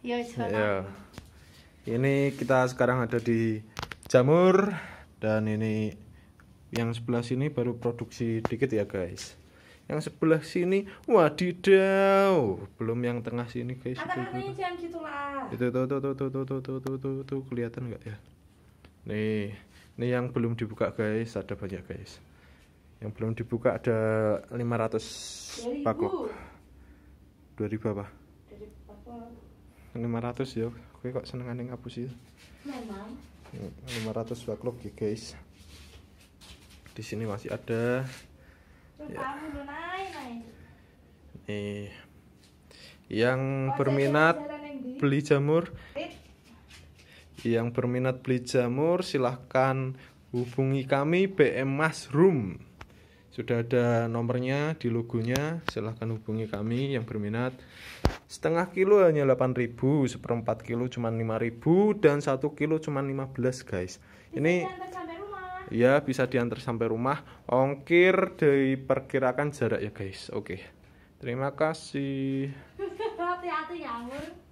Yo, iya, iya. Ini kita sekarang ada di jamur dan ini yang sebelah sini baru produksi dikit ya guys. Yang sebelah sini wadidaw, belum yang tengah sini guys. Gitu, itu, itu. itu. Itu tuh tuh tuh tuh tuh tuh tuh tuh, tuh kelihatan nggak ya? Nih, ini yang belum dibuka guys, ada banyak guys. Yang belum dibuka ada 500 pakok. 2000 apa? 2000 500 ya gue kok seneng ngapus ngapusi memang 500 backlog ya guys di sini masih ada ya. nih yang oh, berminat beli jamur yang berminat beli jamur silahkan hubungi kami BM Mushroom sudah ada nomornya di logonya, silahkan hubungi kami yang berminat. Setengah kilo hanya 8.000, seperempat kilo cuma 5.000 dan satu kilo cuma 15, guys. Ini ya bisa diantar sampai rumah. Ongkir dari perkirakan jarak ya, guys. Oke. Terima kasih. Hati-hati ya,